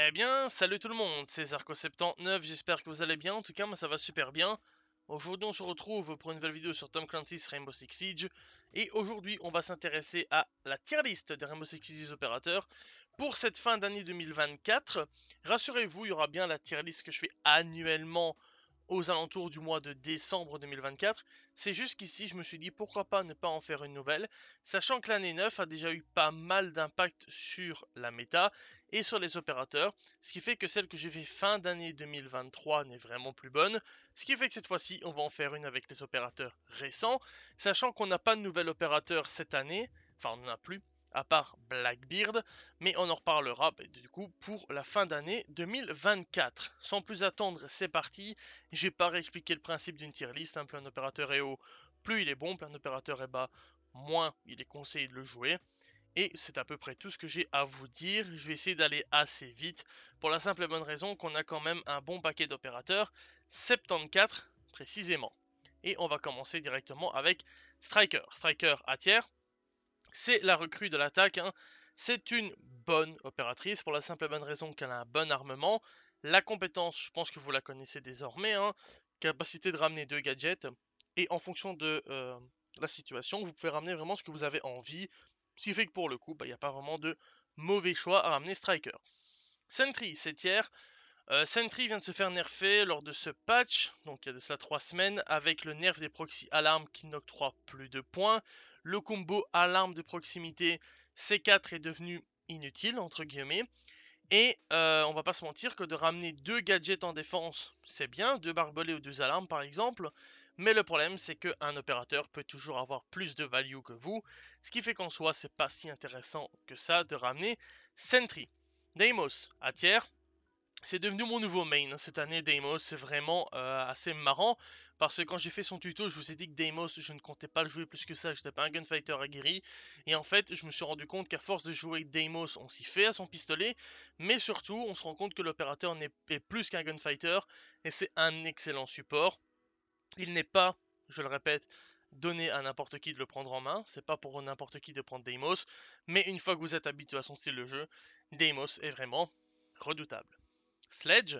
Eh bien, salut tout le monde, c'est Zarco79, j'espère que vous allez bien, en tout cas moi ça va super bien. Aujourd'hui on se retrouve pour une nouvelle vidéo sur Tom Clancy's Rainbow Six Siege, et aujourd'hui on va s'intéresser à la tier des Rainbow Six Siege opérateurs pour cette fin d'année 2024. Rassurez-vous, il y aura bien la tier que je fais annuellement aux alentours du mois de décembre 2024. C'est jusqu'ici, je me suis dit pourquoi pas ne pas en faire une nouvelle, sachant que l'année 9 a déjà eu pas mal d'impact sur la méta et sur les opérateurs, ce qui fait que celle que j'ai fait fin d'année 2023 n'est vraiment plus bonne, ce qui fait que cette fois-ci on va en faire une avec les opérateurs récents, sachant qu'on n'a pas de nouvel opérateur cette année, enfin on n'en a plus, à part Blackbeard, mais on en reparlera bah, du coup pour la fin d'année 2024. Sans plus attendre, c'est parti. J'ai pas réexpliqué le principe d'une tier list. Hein. Plus un opérateur est haut, plus il est bon. Plein opérateur est bas, moins il est conseillé de le jouer. Et c'est à peu près tout ce que j'ai à vous dire. Je vais essayer d'aller assez vite pour la simple et bonne raison qu'on a quand même un bon paquet d'opérateurs, 74 précisément. Et on va commencer directement avec Striker. Striker à tiers, c'est la recrue de l'attaque. Hein. C'est une bonne opératrice pour la simple et bonne raison qu'elle a un bon armement. La compétence, je pense que vous la connaissez désormais. Hein. Capacité de ramener deux gadgets. Et en fonction de euh, la situation, vous pouvez ramener vraiment ce que vous avez envie. Ce qui fait que pour le coup, bah, il n'y a pas vraiment de mauvais choix à ramener Striker. Sentry, c'est tiers. Euh, Sentry vient de se faire nerfer lors de ce patch, donc il y a de cela 3 semaines, avec le nerf des proxy alarmes qui n'octroie plus de points, le combo alarme de proximité C4 est devenu inutile, entre guillemets. Et euh, on va pas se mentir que de ramener deux gadgets en défense, c'est bien, deux barbelés ou deux alarmes par exemple. Mais le problème, c'est qu'un opérateur peut toujours avoir plus de value que vous, ce qui fait qu'en soi, c'est pas si intéressant que ça de ramener Sentry. Deimos, à tiers, c'est devenu mon nouveau main hein, cette année, Deimos. C'est vraiment euh, assez marrant parce que quand j'ai fait son tuto, je vous ai dit que Deimos, je ne comptais pas le jouer plus que ça. je n'étais pas un gunfighter aguerri. Et en fait, je me suis rendu compte qu'à force de jouer Deimos, on s'y fait à son pistolet. Mais surtout, on se rend compte que l'opérateur n'est plus qu'un gunfighter et c'est un excellent support. Il n'est pas, je le répète, donné à n'importe qui de le prendre en main, c'est pas pour n'importe qui de prendre Deimos, mais une fois que vous êtes habitué à son style de jeu, Deimos est vraiment redoutable. Sledge,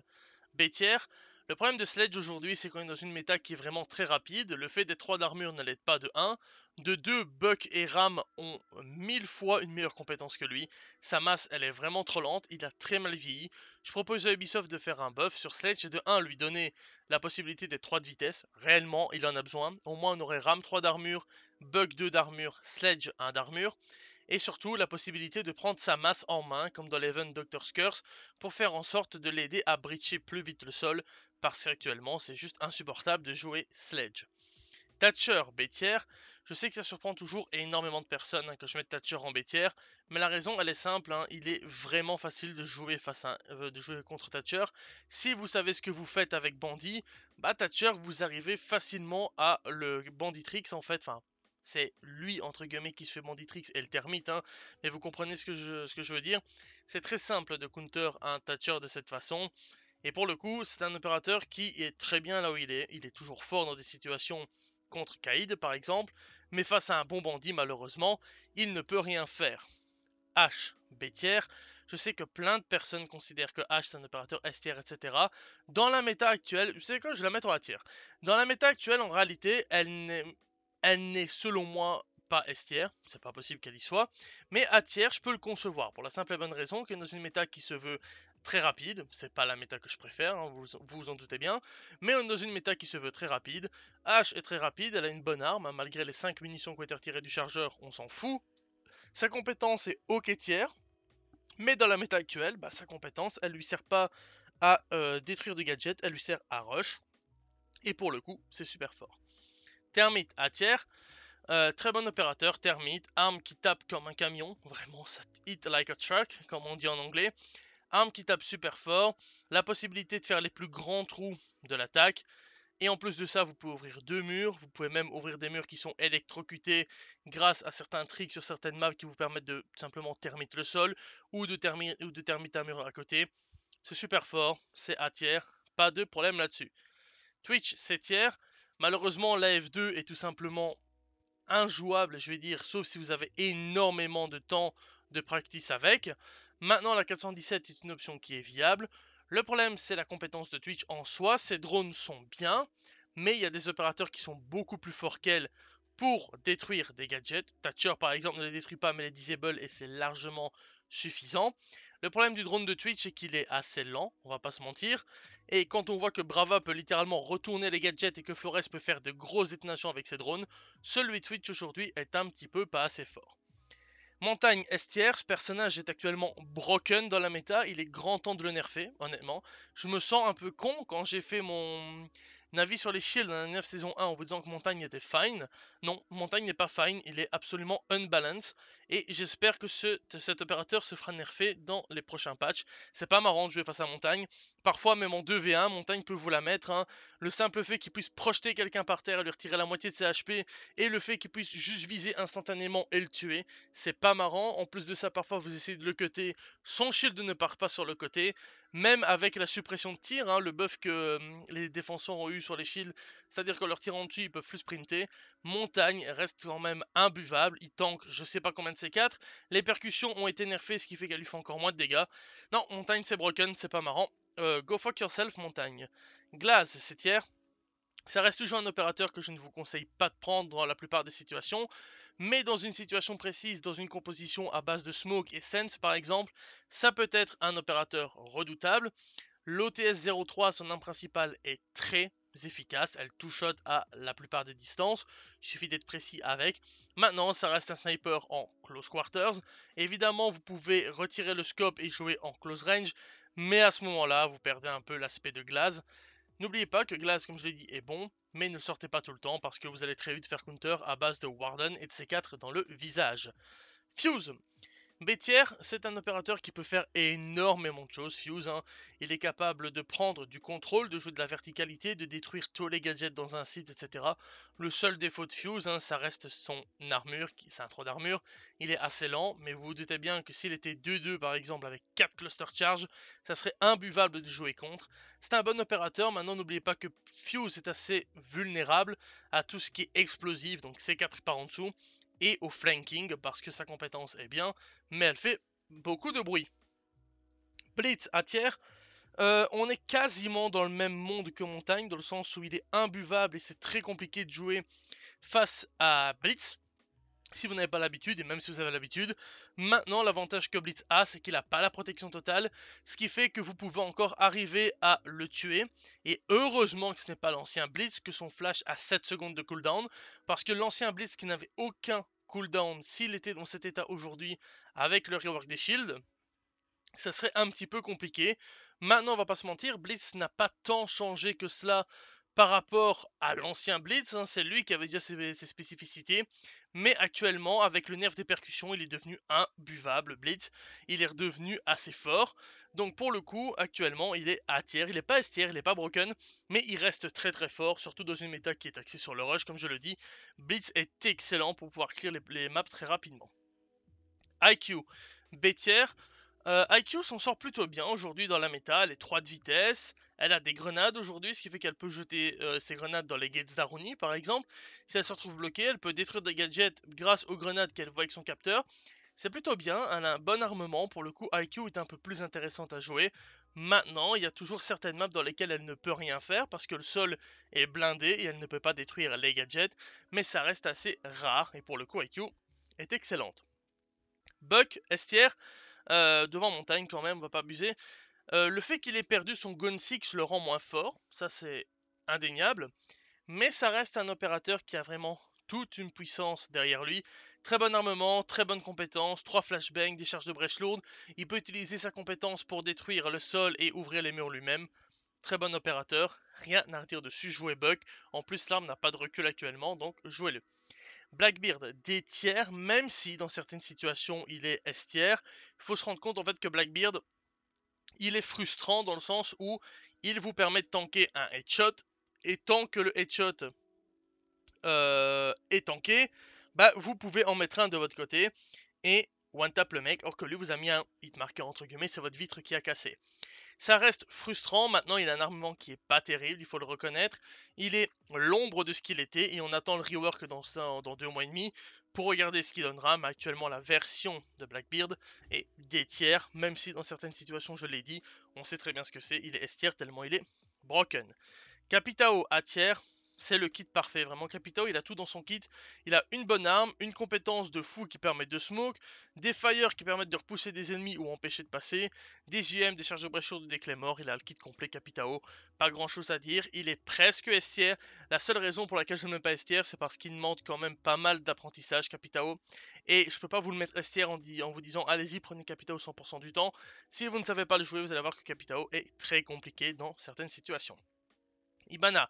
Bétière. Le problème de Sledge aujourd'hui, c'est qu'on est dans une méta qui est vraiment très rapide. Le fait d'être 3 d'armure n'allait pas de 1. De 2, Buck et Ram ont mille fois une meilleure compétence que lui. Sa masse, elle est vraiment trop lente. Il a très mal vieilli. Je propose à Ubisoft de faire un buff sur Sledge et de 1, lui donner la possibilité d'être 3 de vitesse. Réellement, il en a besoin. Au moins, on aurait Ram 3 d'armure, Buck 2 d'armure, Sledge 1 d'armure et surtout la possibilité de prendre sa masse en main, comme dans l'event Doctor's Curse, pour faire en sorte de l'aider à breacher plus vite le sol, parce qu'actuellement c'est juste insupportable de jouer Sledge. Thatcher, bêtière, je sais que ça surprend toujours énormément de personnes hein, que je mette Thatcher en bêtière, mais la raison elle est simple, hein, il est vraiment facile de jouer, face euh, de jouer contre Thatcher. Si vous savez ce que vous faites avec Bandit, bah Thatcher vous arrivez facilement à le Banditrix en fait, enfin c'est lui, entre guillemets, qui se fait Banditrix et le termite, hein. mais vous comprenez ce que je, veux dire. C'est très simple de counter un Thatcher de cette façon. Et pour le coup, c'est un opérateur qui est très bien là où il est. Il est toujours fort dans des situations contre Kaïd, par exemple, mais face à un bon bandit, malheureusement, il ne peut rien faire. H, bêtière. Je sais que plein de personnes considèrent que H c'est un opérateur STR, etc. Dans la méta actuelle, vous savez quoi, je vais la mettre en la Dans la méta actuelle, en réalité, elle n'est elle n'est selon moi pas estière, c'est pas possible qu'elle y soit, mais à tiers, je peux le concevoir, pour la simple et bonne raison que dans une méta qui se veut très rapide, c'est pas la méta que je préfère, hein, vous, vous en doutez bien, mais on est dans une méta qui se veut très rapide, H est très rapide, elle a une bonne arme, hein, malgré les 5 munitions qui ont été retirées du chargeur, on s'en fout, sa compétence est ok tiers, mais dans la méta actuelle, bah, sa compétence, elle lui sert pas à euh, détruire des gadgets, elle lui sert à rush, et pour le coup, c'est super fort. Termite à tiers. Euh, très bon opérateur, Termite. Arme qui tape comme un camion. Vraiment, ça hit like a truck, comme on dit en anglais. Arme qui tape super fort. La possibilité de faire les plus grands trous de l'attaque. Et en plus de ça, vous pouvez ouvrir deux murs. Vous pouvez même ouvrir des murs qui sont électrocutés grâce à certains tricks sur certaines maps qui vous permettent de simplement thermite le sol ou de, thermite ou de un mur à côté. C'est super fort, c'est à tiers, pas de problème là-dessus. Twitch, c'est tiers. Malheureusement, la F2 est tout simplement injouable, je vais dire, sauf si vous avez énormément de temps de practice avec. Maintenant, la 417 est une option qui est viable. Le problème, c'est la compétence de Twitch en soi. Ces drones sont bien, mais il y a des opérateurs qui sont beaucoup plus forts qu'elle pour détruire des gadgets. Thatcher, par exemple, ne les détruit pas, mais les disable, et c'est largement suffisant. Le problème du drone de Twitch, c'est qu'il est assez lent, on va pas se mentir. Et quand on voit que Brava peut littéralement retourner les gadgets et que Flores peut faire de grosses détonations avec ses drones, celui de Twitch aujourd'hui est un petit peu pas assez fort. Montagne Estière, ce personnage est actuellement broken dans la méta, il est grand temps de le nerfer, honnêtement. Je me sens un peu con quand j'ai fait mon « Navi sur les Shields dans hein, la 9 saison 1 en vous disant que Montagne était fine. Non, Montagne n'est pas fine, il est absolument unbalanced. Et j'espère que cet opérateur se fera nerfer dans les prochains patchs. C'est pas marrant de jouer face à Montagne. Parfois, même en 2v1, Montagne peut vous la mettre. Hein. Le simple fait qu'il puisse projeter quelqu'un par terre et lui retirer la moitié de ses HP, et le fait qu'il puisse juste viser instantanément et le tuer, c'est pas marrant. En plus de ça, parfois, vous essayez de le cutter, son shield ne part pas sur le côté. Même avec la suppression de tir, hein, le buff que euh, les défenseurs ont eu sur les shields, c'est-à-dire que leur tirant dessus, ils peuvent plus sprinter. Montagne reste quand même imbuvable. Il tank je sais pas combien de C4. Les percussions ont été nerfées, ce qui fait qu'elle lui fait encore moins de dégâts. Non, Montagne c'est broken, c'est pas marrant. Euh, go Fuck Yourself Montagne. c'est tiers. ça reste toujours un opérateur que je ne vous conseille pas de prendre dans la plupart des situations, mais dans une situation précise, dans une composition à base de smoke et sense par exemple, ça peut être un opérateur redoutable. L'OTS-03, son arme principale, est très efficace, elle touche à la plupart des distances, il suffit d'être précis avec. Maintenant, ça reste un sniper en close quarters. Évidemment, vous pouvez retirer le scope et jouer en close range, mais à ce moment-là, vous perdez un peu l'aspect de Glace. N'oubliez pas que Glaze, comme je l'ai dit, est bon, mais ne sortez pas tout le temps parce que vous allez très vite faire counter à base de Warden et de C4 dans le visage. Fuse. Bétière, c'est un opérateur qui peut faire énormément de choses, Fuse. Hein. Il est capable de prendre du contrôle, de jouer de la verticalité, de détruire tous les gadgets dans un site, etc. Le seul défaut de Fuse, hein, ça reste son armure, c'est un trop d'armure. Il est assez lent, mais vous vous doutez bien que s'il était 2-2 par exemple avec 4 cluster charge, ça serait imbuvable de jouer contre. C'est un bon opérateur, maintenant n'oubliez pas que Fuse est assez vulnérable à tout ce qui est explosif, donc C4 par en dessous et au flanking parce que sa compétence est bien, mais elle fait beaucoup de bruit. Blitz à tiers, euh, on est quasiment dans le même monde que Montagne, dans le sens où il est imbuvable et c'est très compliqué de jouer face à Blitz si vous n'avez pas l'habitude, et même si vous avez l'habitude. Maintenant, l'avantage que Blitz a, c'est qu'il n'a pas la protection totale, ce qui fait que vous pouvez encore arriver à le tuer. Et heureusement que ce n'est pas l'ancien Blitz, que son flash a 7 secondes de cooldown, parce que l'ancien Blitz qui n'avait aucun cooldown, s'il était dans cet état aujourd'hui, avec le rework des shields, ça serait un petit peu compliqué. Maintenant, on va pas se mentir, Blitz n'a pas tant changé que cela par rapport à l'ancien Blitz, hein. c'est lui qui avait déjà ses, spécificités, mais actuellement, avec le nerf des percussions, il est devenu imbuvable, Blitz. Il est redevenu assez fort. Donc pour le coup, actuellement, il est à tiers. Il n'est pas S tier, il n'est pas broken, mais il reste très très fort, surtout dans une méta qui est axée sur le rush, comme je le dis. Blitz est excellent pour pouvoir clear les, les maps très rapidement. IQ, B tier. Euh, IQ s'en sort plutôt bien aujourd'hui dans la méta, elle est 3 de vitesse, elle a des grenades aujourd'hui, ce qui fait qu'elle peut jeter euh, ses grenades dans les gates d'Aruni par exemple. Si elle se retrouve bloquée, elle peut détruire des gadgets grâce aux grenades qu'elle voit avec son capteur. C'est plutôt bien, elle a un bon armement, pour le coup IQ est un peu plus intéressante à jouer. Maintenant, il y a toujours certaines maps dans lesquelles elle ne peut rien faire parce que le sol est blindé et elle ne peut pas détruire les gadgets, mais ça reste assez rare et pour le coup IQ est excellente. Buck, Estière, euh, devant montagne quand même, on va pas abuser. Euh, le fait qu'il ait perdu son Gun 6 le rend moins fort, ça c'est indéniable. Mais ça reste un opérateur qui a vraiment toute une puissance derrière lui. Très bon armement, très bonne compétence, 3 flashbangs, des charges de brèche lourdes. Il peut utiliser sa compétence pour détruire le sol et ouvrir les murs lui-même. Très bon opérateur, rien à redire dessus, jouez Buck. En plus l'arme n'a pas de recul actuellement, donc jouez-le. Blackbeard D tiers, même si dans certaines situations il est S tiers, il faut se rendre compte en fait que Blackbeard il est frustrant dans le sens où il vous permet de tanker un headshot et tant que le headshot euh, est tanké, bah vous pouvez en mettre un de votre côté et one tap le mec, or que lui vous a mis un hit entre guillemets, c'est votre vitre qui a cassé. Ça reste frustrant. Maintenant, il a un armement qui est pas terrible, il faut le reconnaître. Il est l'ombre de ce qu'il était et on attend le rework dans, dans deux mois et demi pour regarder ce qu'il donnera. Mais actuellement, la version de Blackbeard est des tiers, même si dans certaines situations, je l'ai dit, on sait très bien ce que c'est. Il est S tellement il est broken. Capitao à tiers, c'est le kit parfait. Vraiment, Capitao, il a tout dans son kit. Il a une bonne arme, une compétence de fou qui permet de smoke, des fire qui permettent de repousser des ennemis ou empêcher de passer, des JM, des charges de brèche des clés morts. Il a le kit complet, Capitao. Pas grand chose à dire. Il est presque S.T.R. La seule raison pour laquelle je ne mets pas S.T.R. c'est parce qu'il demande quand même pas mal d'apprentissage, Capitao. Et je peux pas vous le mettre S.T.R. en, en vous disant allez-y, prenez Capitao 100% du temps. Si vous ne savez pas le jouer, vous allez voir que Capitao est très compliqué dans certaines situations. Ibana,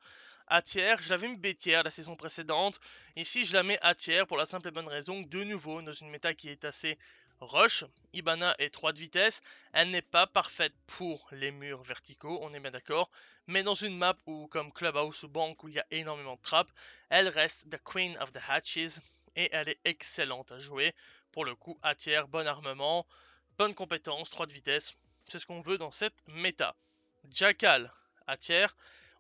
à tiers. Je l'avais mis bétière la saison précédente. Ici, je la mets à tiers pour la simple et bonne raison de nouveau, dans une méta qui est assez rush, Ibana est 3 de vitesse. Elle n'est pas parfaite pour les murs verticaux, on est bien d'accord. Mais dans une map où, comme Clubhouse ou Bank où il y a énormément de trappes, elle reste the queen of the hatches. Et elle est excellente à jouer. Pour le coup, à tiers, bon armement, bonne compétence, 3 de vitesse. C'est ce qu'on veut dans cette méta. Jackal à tiers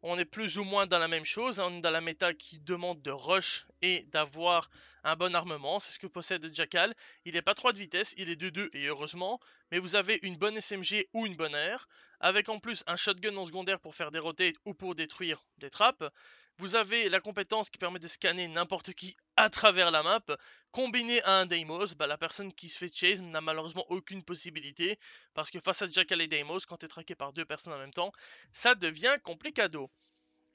on est plus ou moins dans la même chose. Hein. On est dans la méta qui demande de rush et d'avoir un bon armement. C'est ce que possède Jackal. Il n'est pas 3 de vitesse, il est 2-2 et heureusement. Mais vous avez une bonne SMG ou une bonne air avec en plus un shotgun en secondaire pour faire des rotates ou pour détruire des trappes. Vous avez la compétence qui permet de scanner n'importe qui à travers la map. Combiné à un Deimos, bah, la personne qui se fait chase n'a malheureusement aucune possibilité. Parce que face à Jackal et Deimos, quand tu es traqué par deux personnes en même temps, ça devient complicado.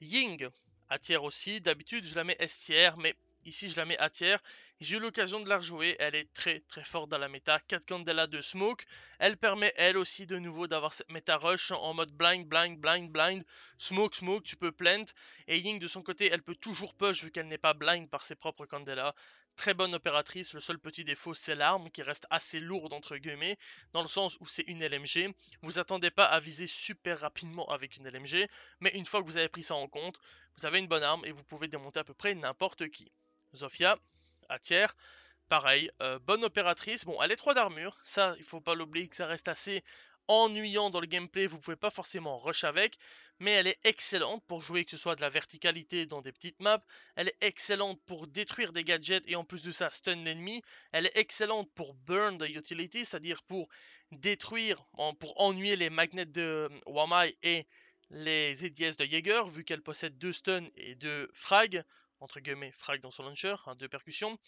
Ying, attire aussi, d'habitude je la mets S mais Ici, je la mets à tiers. J'ai eu l'occasion de la rejouer. Elle est très très forte dans la méta. 4 Candela de Smoke. Elle permet elle aussi de nouveau d'avoir cette méta rush en mode blind, blind, blind, blind. Smoke, smoke, tu peux plant. Et Ying de son côté, elle peut toujours push vu qu'elle n'est pas blind par ses propres Candela. Très bonne opératrice, le seul petit défaut c'est l'arme qui reste assez lourde entre guillemets, dans le sens où c'est une LMG. Vous attendez pas à viser super rapidement avec une LMG, mais une fois que vous avez pris ça en compte, vous avez une bonne arme et vous pouvez démonter à peu près n'importe qui. Zofia, à tiers, pareil, euh, bonne opératrice. Bon, elle est 3 d'armure, ça il faut pas l'oublier que ça reste assez ennuyant dans le gameplay, vous pouvez pas forcément rush avec, mais elle est excellente pour jouer que ce soit de la verticalité dans des petites maps, elle est excellente pour détruire des gadgets et en plus de ça stun l'ennemi, elle est excellente pour burn the utility, c'est-à-dire pour détruire, pour ennuyer les magnets de euh, Wamai et les EDS de Jaeger, vu qu'elle possède deux stuns et deux frags, entre guillemets, frag dans son launcher, hein, de percussion.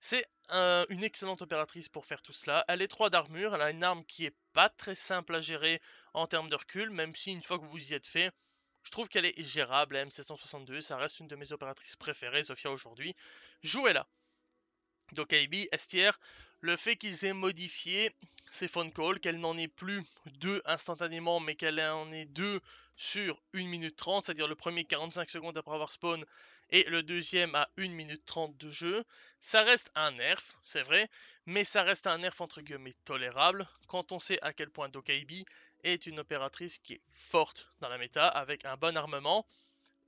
C'est une excellente opératrice pour faire tout cela. Elle est 3 d'armure, elle a une arme qui est pas très simple à gérer en termes de recul, même si une fois que vous y êtes fait, je trouve qu'elle est gérable, la M762, ça reste une de mes opératrices préférées, Sofia aujourd'hui. Jouez-la donc AIB, STR, le fait qu'ils aient modifié ces phone calls, qu'elle n'en ait plus deux instantanément, mais qu'elle en ait deux sur 1 minute 30, c'est-à-dire le premier 45 secondes après avoir spawn, et le deuxième à 1 minute 30 de jeu. Ça reste un nerf, c'est vrai, mais ça reste un nerf entre guillemets tolérable quand on sait à quel point Dokaibi est une opératrice qui est forte dans la méta avec un bon armement,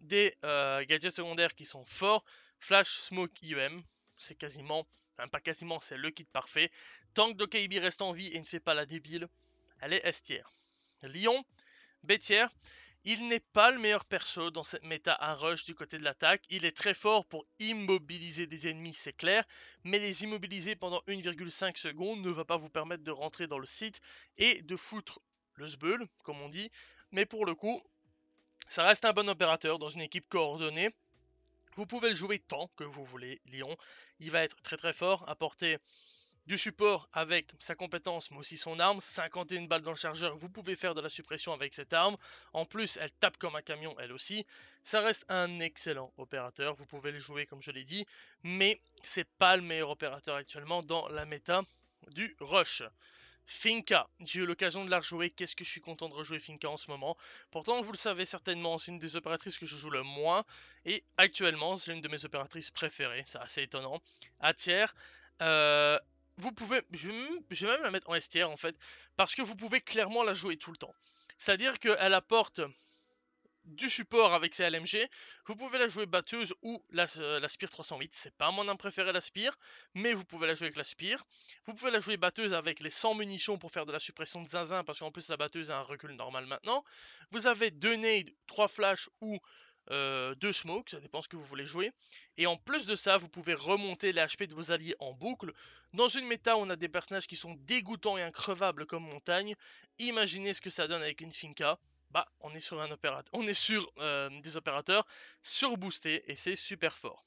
des euh, gadgets secondaires qui sont forts, Flash, Smoke, IEM, c'est quasiment, enfin pas quasiment, c'est le kit parfait. Tant que Dokaibi reste en vie et ne fait pas la débile, elle est S tier. Lyon, B tier, il n'est pas le meilleur perso dans cette méta à rush du côté de l'attaque. Il est très fort pour immobiliser des ennemis, c'est clair, mais les immobiliser pendant 1,5 secondes ne va pas vous permettre de rentrer dans le site et de foutre le zbeul, comme on dit. Mais pour le coup, ça reste un bon opérateur dans une équipe coordonnée. Vous pouvez le jouer tant que vous voulez, Lyon. Il va être très très fort, à apporter du support avec sa compétence mais aussi son arme, 51 balles dans le chargeur, vous pouvez faire de la suppression avec cette arme, en plus elle tape comme un camion elle aussi, ça reste un excellent opérateur, vous pouvez le jouer comme je l'ai dit, mais c'est pas le meilleur opérateur actuellement dans la méta du rush. Finca, j'ai eu l'occasion de la rejouer, qu'est-ce que je suis content de rejouer Finca en ce moment. Pourtant, vous le savez certainement, c'est une des opératrices que je joue le moins, et actuellement, c'est l'une de mes opératrices préférées, c'est assez étonnant. À tiers, euh, vous pouvez, je vais, même la mettre en STR en fait, parce que vous pouvez clairement la jouer tout le temps. C'est-à-dire qu'elle apporte du support avec ses LMG. Vous pouvez la jouer batteuse ou la, euh, Spire 308. C'est pas mon âme préféré, la Spire, mais vous pouvez la jouer avec la Spire. Vous pouvez la jouer batteuse avec les 100 munitions pour faire de la suppression de zinzin, parce qu'en plus la batteuse a un recul normal maintenant. Vous avez 2 nades, trois flashs ou euh, de smoke, ça dépend ce que vous voulez jouer. Et en plus de ça, vous pouvez remonter les HP de vos alliés en boucle. Dans une méta on a des personnages qui sont dégoûtants et increvables comme Montagne, imaginez ce que ça donne avec une Finca. Bah, on est sur, un on est sur euh, des opérateurs surboostés et c'est super fort.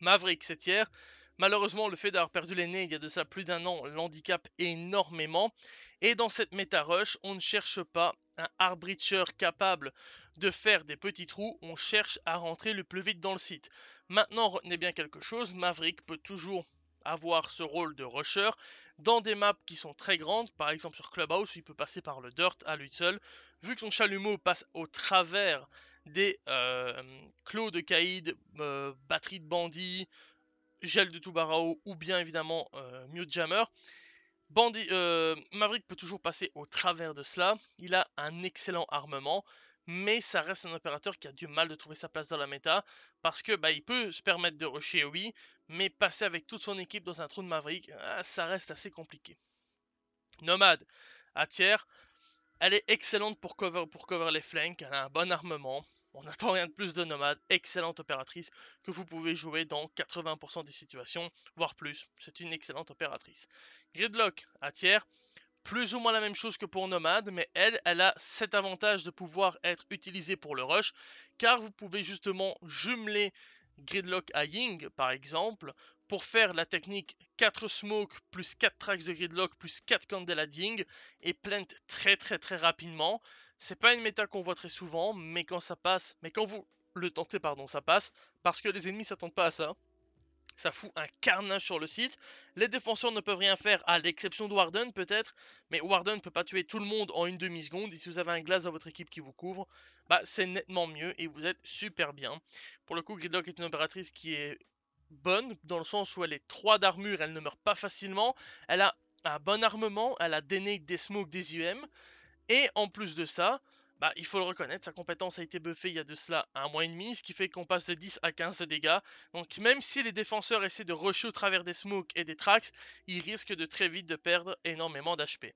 Maverick, c'est hier, Malheureusement, le fait d'avoir perdu l'aîné il y a de ça plus d'un an l'handicap énormément. Et dans cette méta rush, on ne cherche pas un Arbreacher capable de faire des petits trous, on cherche à rentrer le plus vite dans le site. Maintenant, retenez bien quelque chose, Maverick peut toujours avoir ce rôle de rusher dans des maps qui sont très grandes, par exemple sur Clubhouse, il peut passer par le dirt à lui seul. Vu que son chalumeau passe au travers des clous euh, clos de caïd, euh, batterie de bandits, gel de Tubarao ou bien évidemment euh, Jammer, Bandit, euh, Maverick peut toujours passer au travers de cela. Il a un excellent armement, mais ça reste un opérateur qui a du mal de trouver sa place dans la méta parce que bah, il peut se permettre de rusher, oui, mais passer avec toute son équipe dans un trou de Maverick, ah, ça reste assez compliqué. Nomade, à tiers, elle est excellente pour cover, pour cover les flanks, elle a un bon armement, on n'attend rien de plus de Nomade, excellente opératrice que vous pouvez jouer dans 80% des situations, voire plus. C'est une excellente opératrice. Gridlock, à tiers, plus ou moins la même chose que pour Nomade, mais elle, elle a cet avantage de pouvoir être utilisée pour le rush, car vous pouvez justement jumeler Gridlock à Ying, par exemple, pour faire la technique 4 smoke plus 4 tracks de gridlock plus 4 candela et plant très très très rapidement c'est pas une méta qu'on voit très souvent, mais quand ça passe, mais quand vous le tentez, pardon, ça passe, parce que les ennemis s'attendent pas à ça. Ça fout un carnage sur le site. Les défenseurs ne peuvent rien faire, à l'exception de Warden peut-être. Mais Warden ne peut pas tuer tout le monde en une demi-seconde. Et si vous avez un glace dans votre équipe qui vous couvre, bah c'est nettement mieux et vous êtes super bien. Pour le coup, Gridlock est une opératrice qui est bonne, dans le sens où elle est 3 d'armure, elle ne meurt pas facilement. Elle a un bon armement, elle a des nades, des smokes, des UM. Et en plus de ça, bah, il faut le reconnaître, sa compétence a été buffée il y a de cela un mois et demi, ce qui fait qu'on passe de 10 à 15 de dégâts. Donc même si les défenseurs essaient de rusher au travers des smokes et des tracks, ils risquent de très vite de perdre énormément d'HP.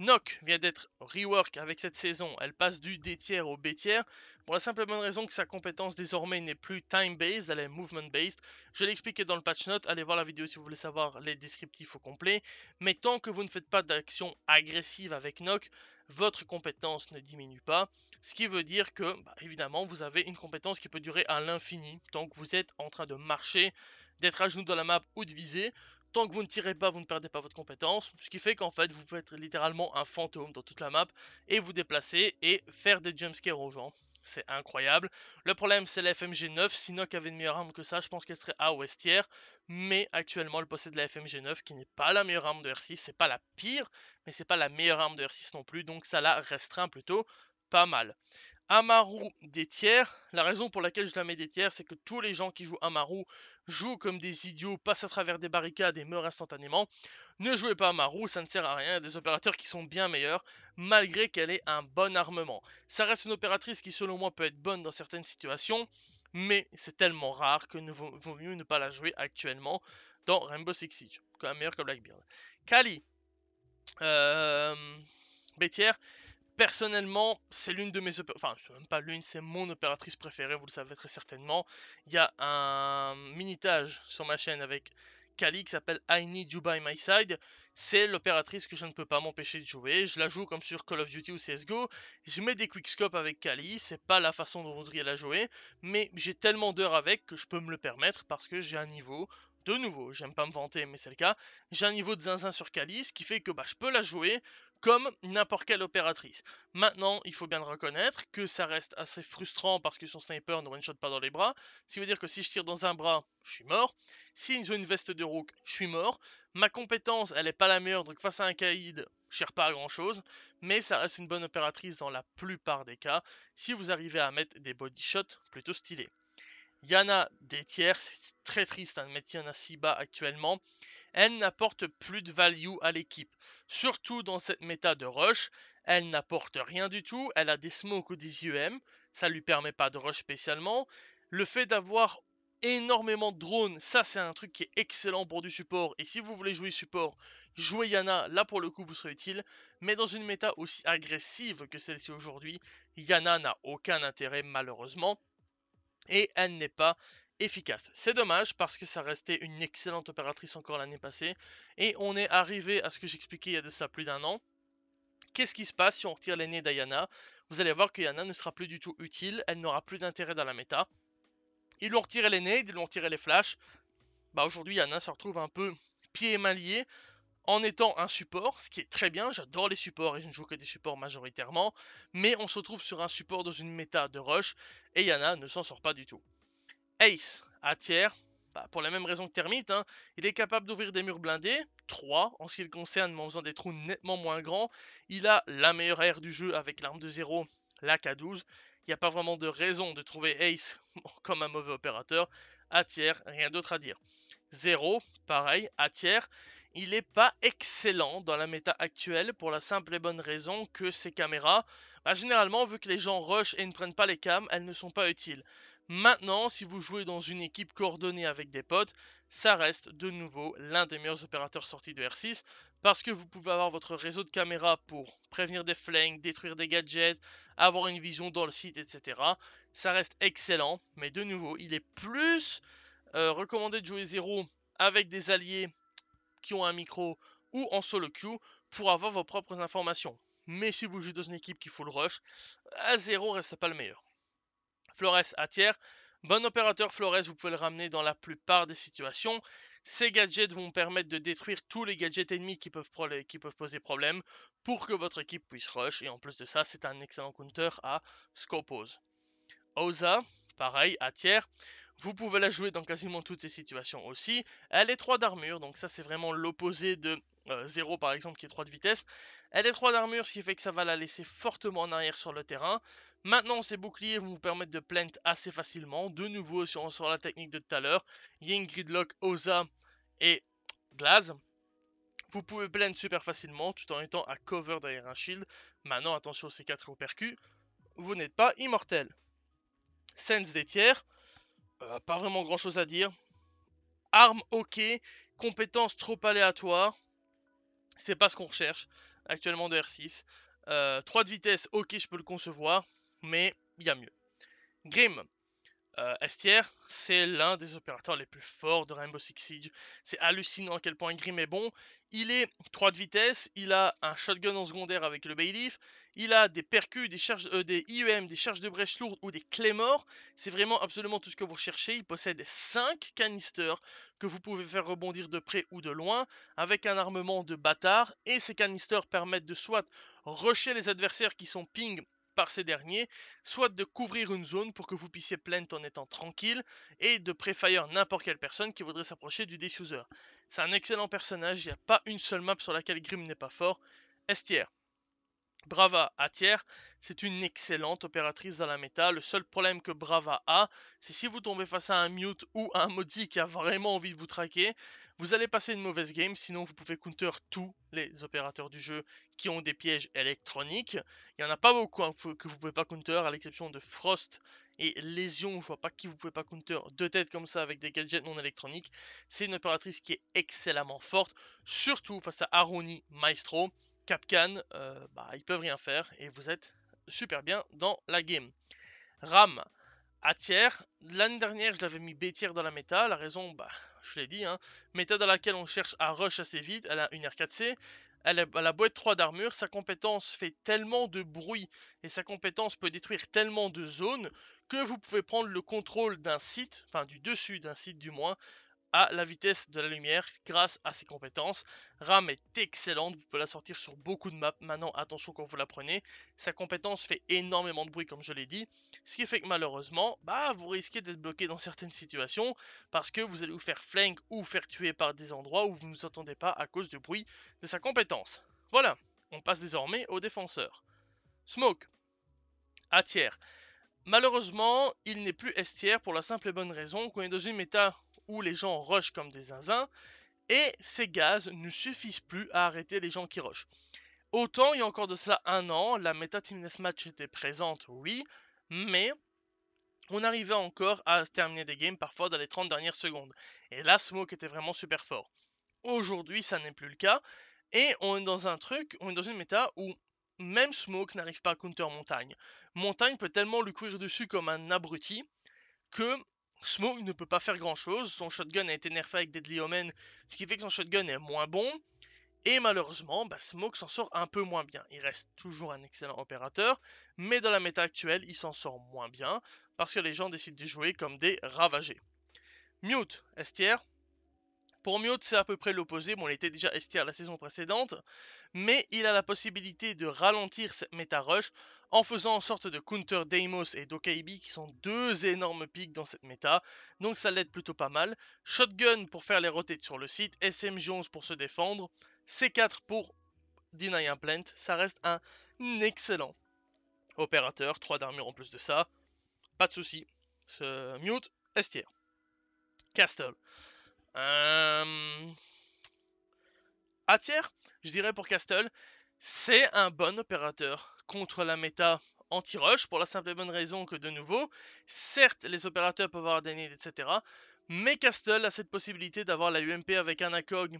Nock vient d'être rework avec cette saison. Elle passe du D tiers au B tiers pour la simple bonne raison que sa compétence désormais n'est plus time-based, elle est movement-based. Je l'ai expliqué dans le patch note, allez voir la vidéo si vous voulez savoir les descriptifs au complet. Mais tant que vous ne faites pas d'action agressive avec Nock, votre compétence ne diminue pas. Ce qui veut dire que, bah, évidemment, vous avez une compétence qui peut durer à l'infini tant que vous êtes en train de marcher, d'être à genoux dans la map ou de viser. Tant que vous ne tirez pas, vous ne perdez pas votre compétence. Ce qui fait qu'en fait, vous pouvez être littéralement un fantôme dans toute la map et vous déplacer et faire des jumpscares aux gens. C'est incroyable. Le problème, c'est la FMG9. Si Nock avait une meilleure arme que ça, je pense qu'elle serait à Westière. Mais actuellement, elle possède la FMG9, qui n'est pas la meilleure arme de R6. C'est pas la pire, mais c'est pas la meilleure arme de R6 non plus. Donc ça la restreint plutôt pas mal. Amaru des tiers. La raison pour laquelle je la mets des tiers, c'est que tous les gens qui jouent Amaru jouent comme des idiots, passent à travers des barricades et meurent instantanément. Ne jouez pas Amaru, ça ne sert à rien. Il y a des opérateurs qui sont bien meilleurs, malgré qu'elle ait un bon armement. Ça reste une opératrice qui, selon moi, peut être bonne dans certaines situations, mais c'est tellement rare que nous vaut, mieux ne pas la jouer actuellement dans Rainbow Six Siege. Quand même meilleur que Blackbeard. Kali. Euh... Personnellement, c'est l'une de mes enfin, c'est même pas l'une, c'est mon opératrice préférée, vous le savez très certainement. Il y a un minitage sur ma chaîne avec Kali qui s'appelle I Need You By My Side. C'est l'opératrice que je ne peux pas m'empêcher de jouer. Je la joue comme sur Call of Duty ou CSGO. Je mets des quickscopes avec Kali. C'est pas la façon dont vous voudriez la jouer. Mais j'ai tellement d'heures avec que je peux me le permettre parce que j'ai un niveau de nouveau, j'aime pas me vanter, mais c'est le cas, j'ai un niveau de zinzin sur Calice qui fait que bah, je peux la jouer comme n'importe quelle opératrice. Maintenant, il faut bien le reconnaître que ça reste assez frustrant parce que son sniper ne one-shot pas dans les bras, ce qui veut dire que si je tire dans un bras, je suis mort. Si ils ont une veste de rook, je suis mort. Ma compétence, elle n'est pas la meilleure, donc face à un caïd, je sers pas à grand chose, mais ça reste une bonne opératrice dans la plupart des cas, si vous arrivez à mettre des body shots plutôt stylés. Yana des tiers, c'est très triste de hein, mettre Yana si bas actuellement. Elle n'apporte plus de value à l'équipe. Surtout dans cette méta de rush, elle n'apporte rien du tout. Elle a des smokes ou des Um ça lui permet pas de rush spécialement. Le fait d'avoir énormément de drones, ça c'est un truc qui est excellent pour du support. Et si vous voulez jouer support, jouez Yana, là pour le coup vous serez utile. Mais dans une méta aussi agressive que celle-ci aujourd'hui, Yana n'a aucun intérêt malheureusement et elle n'est pas efficace. C'est dommage parce que ça restait une excellente opératrice encore l'année passée et on est arrivé à ce que j'expliquais il y a de ça plus d'un an. Qu'est-ce qui se passe si on retire l'aînée d'Ayana Vous allez voir que Yana ne sera plus du tout utile, elle n'aura plus d'intérêt dans la méta. Ils ont retiré nez, ils l'ont retiré les flashs. Bah aujourd'hui Yana se retrouve un peu pieds et mains liés en étant un support, ce qui est très bien, j'adore les supports et je ne joue que des supports majoritairement, mais on se retrouve sur un support dans une méta de rush et Yana ne s'en sort pas du tout. Ace, à tiers, bah, pour la même raison que Termite, hein, il est capable d'ouvrir des murs blindés, 3 en ce qui le concerne, mais en faisant des trous nettement moins grands. Il a la meilleure aire du jeu avec l'arme de 0, la K12. Il n'y a pas vraiment de raison de trouver Ace comme un mauvais opérateur. À tiers, rien d'autre à dire. 0, pareil, à tiers il n'est pas excellent dans la méta actuelle pour la simple et bonne raison que ces caméras, bah, généralement, vu que les gens rushent et ne prennent pas les cams, elles ne sont pas utiles. Maintenant, si vous jouez dans une équipe coordonnée avec des potes, ça reste de nouveau l'un des meilleurs opérateurs sortis de R6 parce que vous pouvez avoir votre réseau de caméras pour prévenir des flingues, détruire des gadgets, avoir une vision dans le site, etc. Ça reste excellent, mais de nouveau, il est plus euh, recommandé de jouer zéro avec des alliés qui ont un micro ou en solo queue pour avoir vos propres informations. Mais si vous jouez dans une équipe qui le rush, à zéro reste pas le meilleur. Flores à tiers. Bon opérateur Flores, vous pouvez le ramener dans la plupart des situations. Ces gadgets vont permettre de détruire tous les gadgets ennemis qui peuvent, qui peuvent poser problème pour que votre équipe puisse rush. Et en plus de ça, c'est un excellent counter à Scopose. Oza, pareil, à tiers. Vous pouvez la jouer dans quasiment toutes ces situations aussi. Elle est 3 d'armure, donc ça c'est vraiment l'opposé de 0 euh, par exemple qui est 3 de vitesse. Elle est 3 d'armure, ce qui fait que ça va la laisser fortement en arrière sur le terrain. Maintenant, ces boucliers vont vous permettre de plant assez facilement. De nouveau, si on sort la technique de tout à l'heure, Ying, Gridlock, Oza et Glaze. Vous pouvez plaindre super facilement tout en étant à cover derrière un shield. Maintenant, attention, ces 4 au percu. Vous n'êtes pas immortel. Sense des tiers. Euh, pas vraiment grand chose à dire. Arme, ok. Compétence, trop aléatoire. C'est pas ce qu'on recherche actuellement de R6. 3 euh, de vitesse, ok, je peux le concevoir. Mais il y a mieux. Grim, Estier, euh, c'est l'un des opérateurs les plus forts de Rainbow Six Siege. C'est hallucinant à quel point Grim est bon. Il est 3 de vitesse, il a un shotgun en secondaire avec le Bailiff, il a des percus, des, charges, euh, des IEM, des charges de brèche lourdes ou des Claymore. C'est vraiment absolument tout ce que vous recherchez. Il possède 5 canisters que vous pouvez faire rebondir de près ou de loin avec un armement de bâtard. Et ces canisters permettent de soit rusher les adversaires qui sont ping par ces derniers, soit de couvrir une zone pour que vous puissiez plaindre en étant tranquille, et de préfire n'importe quelle personne qui voudrait s'approcher du diffuseur. C'est un excellent personnage, il n'y a pas une seule map sur laquelle Grim n'est pas fort. Estier, Brava à tiers, c'est une excellente opératrice dans la méta. Le seul problème que Brava a, c'est si vous tombez face à un mute ou un maudit qui a vraiment envie de vous traquer, vous allez passer une mauvaise game, sinon vous pouvez counter tous les opérateurs du jeu qui ont des pièges électroniques. Il n'y en a pas beaucoup hein, que vous pouvez pas counter, à l'exception de Frost et Lésion, je vois pas qui vous pouvez pas counter de tête comme ça avec des gadgets non électroniques. C'est une opératrice qui est excellemment forte, surtout face à Aroni Maestro. Capcan, euh, bah, ils peuvent rien faire et vous êtes super bien dans la game. RAM à tiers. L'année dernière, je l'avais mis B dans la méta. La raison, bah, je l'ai dit, hein, méta dans laquelle on cherche à rush assez vite. Elle a une R4C. Elle a, la boîte 3 d'armure, sa compétence fait tellement de bruit et sa compétence peut détruire tellement de zones que vous pouvez prendre le contrôle d'un site, enfin du dessus d'un site du moins, à la vitesse de la lumière grâce à ses compétences. Ram est excellente, vous pouvez la sortir sur beaucoup de maps. Maintenant, attention quand vous la prenez. Sa compétence fait énormément de bruit, comme je l'ai dit. Ce qui fait que malheureusement, bah, vous risquez d'être bloqué dans certaines situations parce que vous allez vous faire flank ou faire tuer par des endroits où vous ne vous attendez pas à cause du bruit de sa compétence. Voilà, on passe désormais au défenseur. Smoke, à tiers. Malheureusement, il n'est plus S pour la simple et bonne raison qu'on est dans une méta où les gens rushent comme des zinzins, et ces gaz ne suffisent plus à arrêter les gens qui rushent. Autant il y a encore de cela un an, la méta Team Match était présente, oui, mais on arrivait encore à terminer des games parfois dans les 30 dernières secondes. Et là, Smoke était vraiment super fort. Aujourd'hui, ça n'est plus le cas. Et on est dans un truc, on est dans une méta où même Smoke n'arrive pas à counter Montagne. Montagne peut tellement lui courir dessus comme un abruti que Smoke ne peut pas faire grand chose. Son shotgun a été nerfé avec Deadly Omen, ce qui fait que son shotgun est moins bon. Et malheureusement, bah, Smoke s'en sort un peu moins bien. Il reste toujours un excellent opérateur, mais dans la méta actuelle, il s'en sort moins bien parce que les gens décident de jouer comme des ravagés. Mute, STR. Pour Mute, c'est à peu près l'opposé. Bon, il était déjà STR la saison précédente, mais il a la possibilité de ralentir cette méta rush en faisant en sorte de counter Deimos et Dokaibi qui sont deux énormes pics dans cette méta, donc ça l'aide plutôt pas mal. Shotgun pour faire les rotates sur le site, SMG11 pour se défendre, C4 pour deny un ça reste un excellent opérateur, 3 d'armure en plus de ça, pas de soucis. Ce mute, estier Castle. Euh, à tiers, je dirais pour Castle, c'est un bon opérateur contre la méta anti-rush pour la simple et bonne raison que de nouveau, certes les opérateurs peuvent avoir des nids, etc. Mais Castle a cette possibilité d'avoir la UMP avec un ACOG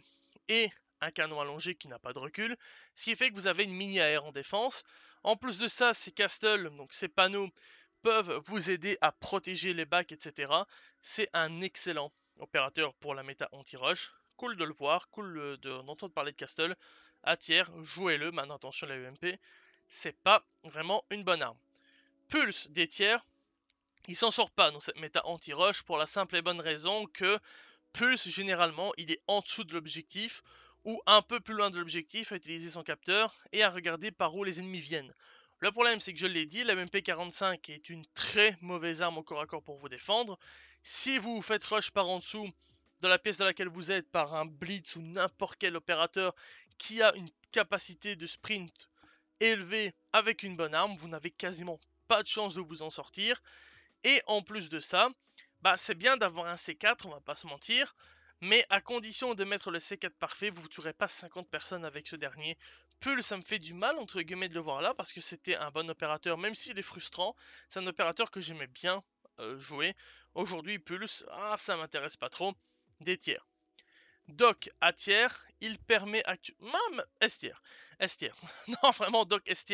et un canon allongé qui n'a pas de recul, ce qui fait que vous avez une mini AR en défense. En plus de ça, ces Castle, donc ces panneaux, peuvent vous aider à protéger les bacs, etc. C'est un excellent opérateur pour la méta anti-rush cool de le voir, cool euh, d'entendre parler de Castle. À tiers, jouez-le, maintenant attention la UMP, c'est pas vraiment une bonne arme. Pulse des tiers, il s'en sort pas dans cette méta anti-rush pour la simple et bonne raison que Pulse, généralement, il est en dessous de l'objectif ou un peu plus loin de l'objectif à utiliser son capteur et à regarder par où les ennemis viennent. Le problème, c'est que je l'ai dit, la MP45 est une très mauvaise arme au corps à corps pour vous défendre. Si vous faites rush par en dessous, dans la pièce dans laquelle vous êtes par un blitz ou n'importe quel opérateur qui a une capacité de sprint élevée avec une bonne arme, vous n'avez quasiment pas de chance de vous en sortir. Et en plus de ça, bah c'est bien d'avoir un C4, on va pas se mentir, mais à condition de mettre le C4 parfait, vous ne tuerez pas 50 personnes avec ce dernier. Pulse, ça me fait du mal, entre guillemets, de le voir là, parce que c'était un bon opérateur, même s'il est frustrant. C'est un opérateur que j'aimais bien euh, jouer. Aujourd'hui, Pulse, ah, ça m'intéresse pas trop des tiers. Doc à tiers, il permet actuellement... Même S tiers. non, vraiment, Doc S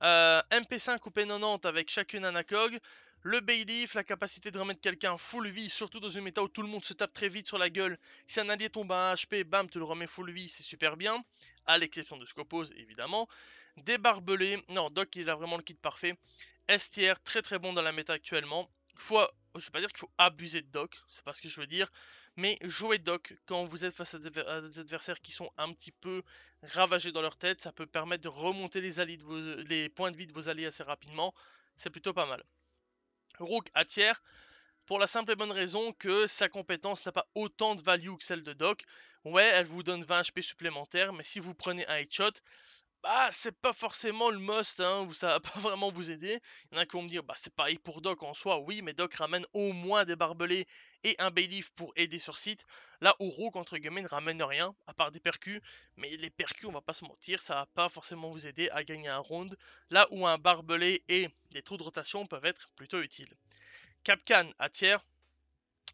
MP5 ou P90 avec chacune un ACOG. Le bailiff, la capacité de remettre quelqu'un full vie, surtout dans une méta où tout le monde se tape très vite sur la gueule. Si un allié tombe à un HP, bam, tu le remets full vie, c'est super bien. À l'exception de Scopose, évidemment. Débarbelé Non, Doc, il a vraiment le kit parfait. S très très bon dans la méta actuellement. Faut, je vais pas dire qu'il faut abuser de Doc, c'est pas ce que je veux dire. Mais jouer doc quand vous êtes face à des adversaires qui sont un petit peu ravagés dans leur tête, ça peut permettre de remonter les, les points de vie de vos alliés assez rapidement. C'est plutôt pas mal. Rook à tiers, pour la simple et bonne raison que sa compétence n'a pas autant de value que celle de Doc. Ouais, elle vous donne 20 HP supplémentaires, mais si vous prenez un headshot, bah c'est pas forcément le must, hein, où ça va pas vraiment vous aider. Il y en a qui vont me dire, bah c'est pareil pour Doc en soi, oui, mais Doc ramène au moins des barbelés et un bailiff pour aider sur site. Là, Roux entre guillemets, ne ramène rien, à part des percus, mais les percus, on va pas se mentir, ça va pas forcément vous aider à gagner un round, là où un barbelé et des trous de rotation peuvent être plutôt utiles. Capcan à tiers,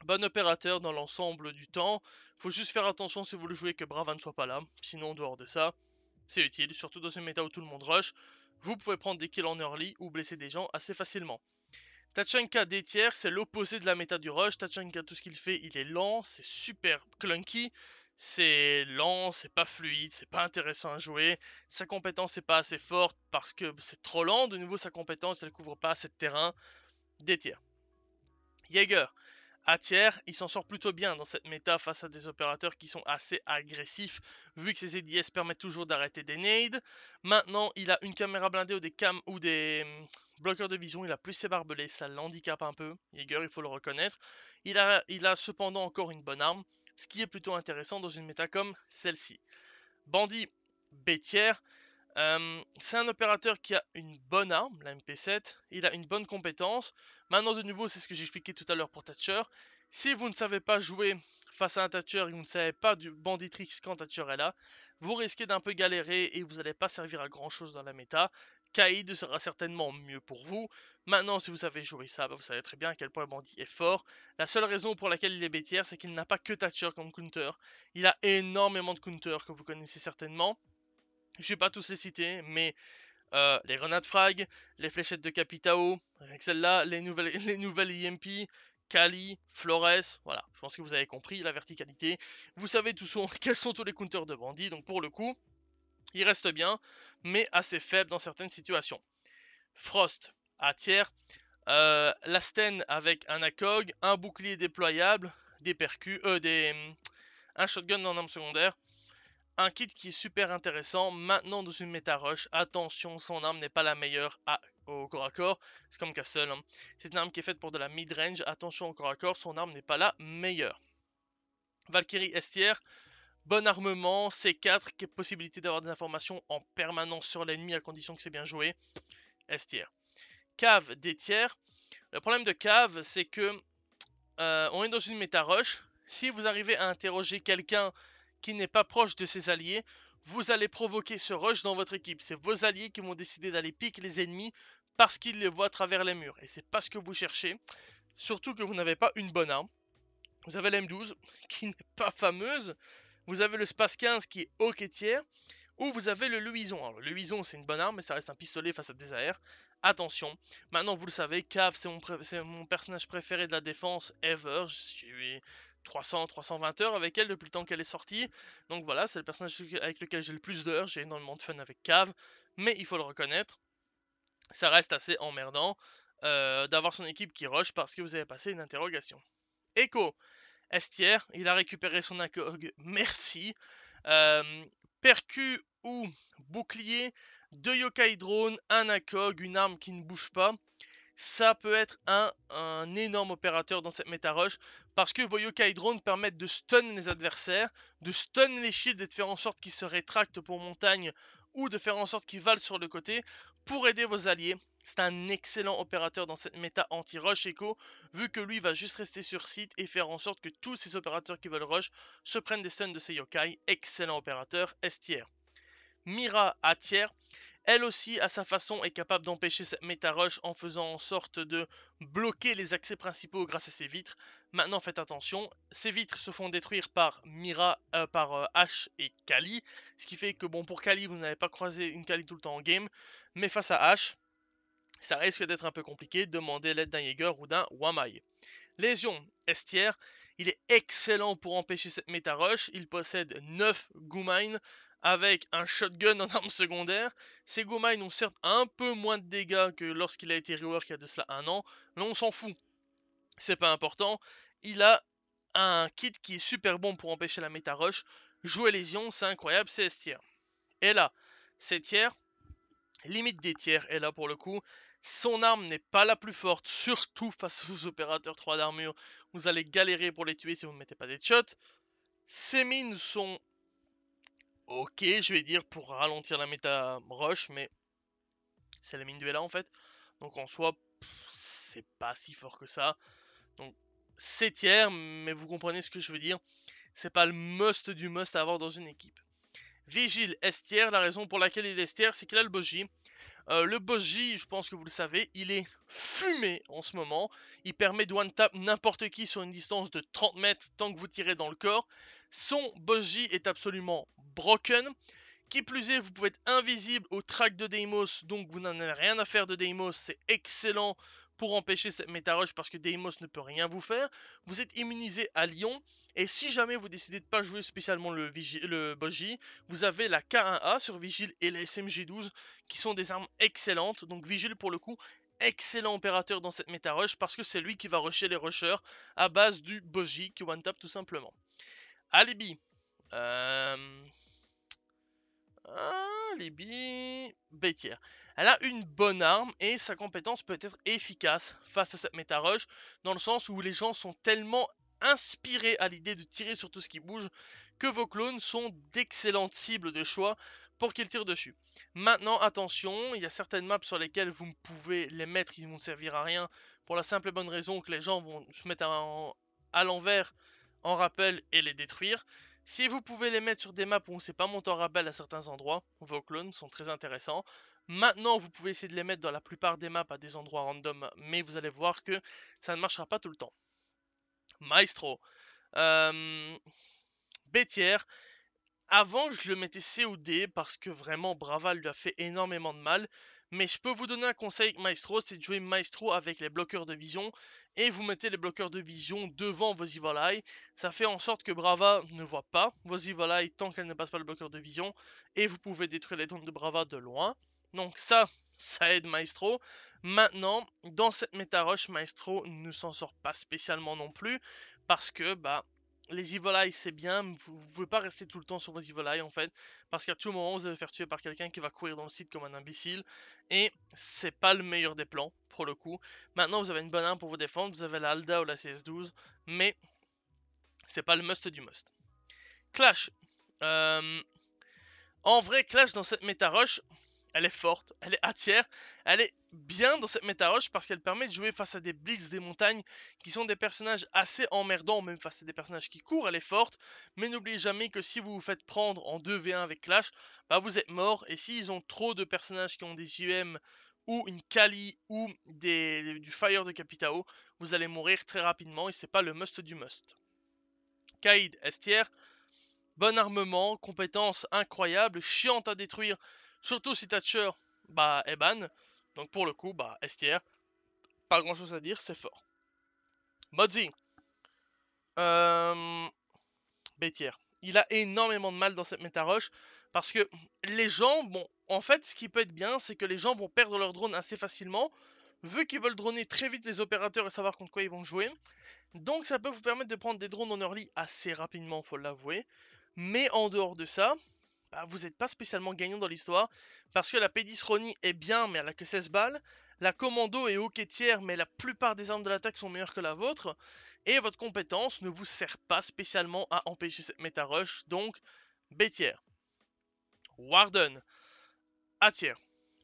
bon opérateur dans l'ensemble du temps, faut juste faire attention si vous le jouez que Brava ne soit pas là, sinon dehors de ça, c'est utile, surtout dans une méta où tout le monde rush. Vous pouvez prendre des kills en early ou blesser des gens assez facilement. Tachanka des tiers, c'est l'opposé de la méta du rush. Tachanka, tout ce qu'il fait, il est lent, c'est super clunky, c'est lent, c'est pas fluide, c'est pas intéressant à jouer. Sa compétence n'est pas assez forte parce que c'est trop lent. De nouveau, sa compétence, ne couvre pas assez de terrain. Des tiers. Jaeger, à tiers, il s'en sort plutôt bien dans cette méta face à des opérateurs qui sont assez agressifs, vu que ses EDS permettent toujours d'arrêter des nades. Maintenant, il a une caméra blindée ou des cams ou des hmm, bloqueurs de vision, il a plus ses barbelés, ça l'handicape un peu. Jaeger, il faut le reconnaître. Il a, il a cependant encore une bonne arme, ce qui est plutôt intéressant dans une méta comme celle-ci. Bandit B euh, c'est un opérateur qui a une bonne arme, la MP7, il a une bonne compétence. Maintenant, de nouveau, c'est ce que j'expliquais tout à l'heure pour Thatcher. Si vous ne savez pas jouer face à un Thatcher et vous ne savez pas du Banditrix quand Thatcher est là, vous risquez d'un peu galérer et vous n'allez pas servir à grand chose dans la méta. Kaïd sera certainement mieux pour vous. Maintenant, si vous savez jouer ça, bah, vous savez très bien à quel point Bandit est fort. La seule raison pour laquelle il est bêtière, c'est qu'il n'a pas que Thatcher comme counter. Il a énormément de counter que vous connaissez certainement. Je ne vais pas tous les citer, mais euh, les grenades frag, les fléchettes de Capitao, avec celle-là, les nouvelles, les nouvelles IMP, e Kali, Flores, voilà, je pense que vous avez compris la verticalité. Vous savez tous quels sont tous les counters de bandits, donc pour le coup, il reste bien, mais assez faible dans certaines situations. Frost à tiers, euh, la Sten avec un ACOG, un bouclier déployable, euh, des un shotgun en arme secondaire, un kit qui est super intéressant. Maintenant, dans une méta rush, attention, son arme n'est pas la meilleure au corps à corps. C'est comme Castle. Hein. C'est une arme qui est faite pour de la mid-range. Attention au corps à corps, son arme n'est pas la meilleure. Valkyrie Estier, bon armement, C4, possibilité d'avoir des informations en permanence sur l'ennemi à condition que c'est bien joué. Estier. Cave des tiers. Le problème de cave, c'est que euh, on est dans une méta rush. Si vous arrivez à interroger quelqu'un qui n'est pas proche de ses alliés, vous allez provoquer ce rush dans votre équipe. C'est vos alliés qui vont décider d'aller piquer les ennemis parce qu'ils les voient à travers les murs. Et c'est pas ce que vous cherchez. Surtout que vous n'avez pas une bonne arme. Vous avez lm 12 qui n'est pas fameuse. Vous avez le Space 15 qui est quai tiers. Ou vous avez le Luison. Alors, le Luison, c'est une bonne arme, mais ça reste un pistolet face à des AR. Attention, maintenant vous le savez, Cave, c'est mon, personnage préféré de la défense ever. 300, 320 heures avec elle depuis le temps qu'elle est sortie. Donc voilà, c'est le personnage avec lequel j'ai le plus d'heures. J'ai énormément de fun avec Cave, mais il faut le reconnaître, ça reste assez emmerdant euh, d'avoir son équipe qui rush parce que vous avez passé une interrogation. Echo, Estier, il a récupéré son acog, merci. Euh, percu ou bouclier, deux yokai drones, un acog, une arme qui ne bouge pas ça peut être un, énorme opérateur dans cette méta rush parce que vos yokai drones permettent de stun les adversaires, de stun les shields et de faire en sorte qu'ils se rétractent pour montagne ou de faire en sorte qu'ils valent sur le côté pour aider vos alliés. C'est un excellent opérateur dans cette méta anti-rush écho, vu que lui va juste rester sur site et faire en sorte que tous ses opérateurs qui veulent rush se prennent des stuns de ses yokai. Excellent opérateur, S tier. Mira à tier, elle aussi, à sa façon, est capable d'empêcher cette Rush en faisant en sorte de bloquer les accès principaux grâce à ses vitres. Maintenant, faites attention, ces vitres se font détruire par Mira, euh, par H euh, et Kali, ce qui fait que, bon, pour Kali, vous n'avez pas croisé une Kali tout le temps en game, mais face à H, ça risque d'être un peu compliqué, demander l'aide d'un Jaeger ou d'un Wamai. Lésion, Estière. il est excellent pour empêcher cette méta rush. Il possède 9 Goomines avec un shotgun en arme secondaire. Ses ils ont certes un peu moins de dégâts que lorsqu'il a été rework il y a de cela un an, mais on s'en fout. C'est pas important. Il a un kit qui est super bon pour empêcher la méta rush. Jouer ions, c'est incroyable, c'est S tier. Et là, c'est tiers, limite des tiers, et là pour le coup, son arme n'est pas la plus forte, surtout face aux opérateurs 3 d'armure. Vous allez galérer pour les tuer si vous ne mettez pas des shots. Ses mines sont Ok, je vais dire pour ralentir la méta rush, mais c'est la mine du en fait. Donc en soi, c'est pas si fort que ça. Donc c'est tiers, mais vous comprenez ce que je veux dire. C'est pas le must du must à avoir dans une équipe. Vigile est tiers, la raison pour laquelle il est tiers, c'est qu'il a le Boji. Euh, le Boji, je pense que vous le savez, il est fumé en ce moment. Il permet de one-tap n'importe qui sur une distance de 30 mètres tant que vous tirez dans le corps. Son Boji est absolument broken. Qui plus est, vous pouvez être invisible au track de Deimos, donc vous n'en avez rien à faire de Deimos, c'est excellent pour empêcher cette Rush, parce que Deimos ne peut rien vous faire. Vous êtes immunisé à Lyon, et si jamais vous décidez de ne pas jouer spécialement le, le Bogie, vous avez la K1A sur Vigil et la SMG12 qui sont des armes excellentes. Donc Vigil pour le coup, excellent opérateur dans cette méta rush parce que c'est lui qui va rusher les rushers à base du Bogie qui one-tap tout simplement. Alibi. Euh... Ah, Libby... Elle a une bonne arme et sa compétence peut être efficace face à cette méta rush, dans le sens où les gens sont tellement inspirés à l'idée de tirer sur tout ce qui bouge que vos clones sont d'excellentes cibles de choix pour qu'ils tirent dessus. Maintenant, attention, il y a certaines maps sur lesquelles vous pouvez les mettre qui ne vont servir à rien pour la simple et bonne raison que les gens vont se mettre à, à l'envers en rappel et les détruire. Si vous pouvez les mettre sur des maps où on sait pas monter en rappel à certains endroits, vos clones sont très intéressants. Maintenant, vous pouvez essayer de les mettre dans la plupart des maps à des endroits random, mais vous allez voir que ça ne marchera pas tout le temps. Maestro. Euh... Bétière. Avant, je le mettais C ou D parce que vraiment Brava lui a fait énormément de mal. Mais je peux vous donner un conseil Maestro, c'est de jouer Maestro avec les bloqueurs de vision. Et vous mettez les bloqueurs de vision devant vos Evil Ça fait en sorte que Brava ne voit pas vos Evil tant qu'elle ne passe pas le bloqueur de vision. Et vous pouvez détruire les dons de Brava de loin. Donc ça, ça aide Maestro. Maintenant, dans cette méta roche, Maestro ne s'en sort pas spécialement non plus. Parce que, bah, les Evil c'est bien, vous, ne pouvez pas rester tout le temps sur vos Evil en fait, parce qu'à tout moment, vous allez vous faire tuer par quelqu'un qui va courir dans le site comme un imbécile, et c'est pas le meilleur des plans, pour le coup. Maintenant, vous avez une bonne arme pour vous défendre, vous avez la Alda ou la CS12, mais c'est pas le must du must. Clash. Euh, en vrai, Clash dans cette méta rush, elle est forte, elle est tiers, elle est bien dans cette méta roche parce qu'elle permet de jouer face à des blitz des montagnes qui sont des personnages assez emmerdants, même face à des personnages qui courent, elle est forte, mais n'oubliez jamais que si vous vous faites prendre en 2v1 avec Clash, bah, vous êtes mort, et s'ils ont trop de personnages qui ont des UM ou une Kali ou des, du Fire de Capitao, vous allez mourir très rapidement et c'est pas le must du must. Kaïd, S bon armement, compétence incroyable, chiante à détruire Surtout si Thatcher bah, est ban. Donc pour le coup, bah, STR, pas grand chose à dire, c'est fort. Modzi. Euh... Il a énormément de mal dans cette méta rush parce que les gens, bon, en fait, ce qui peut être bien, c'est que les gens vont perdre leur drone assez facilement vu qu'ils veulent droner très vite les opérateurs et savoir contre quoi ils vont jouer. Donc ça peut vous permettre de prendre des drones en early assez rapidement, faut l'avouer. Mais en dehors de ça, bah, vous n'êtes pas spécialement gagnant dans l'histoire, parce que la Ronnie est bien, mais elle a que 16 balles, la Commando est ok tiers, mais la plupart des armes de l'attaque sont meilleures que la vôtre, et votre compétence ne vous sert pas spécialement à empêcher cette méta rush, donc B Warden, A tiers.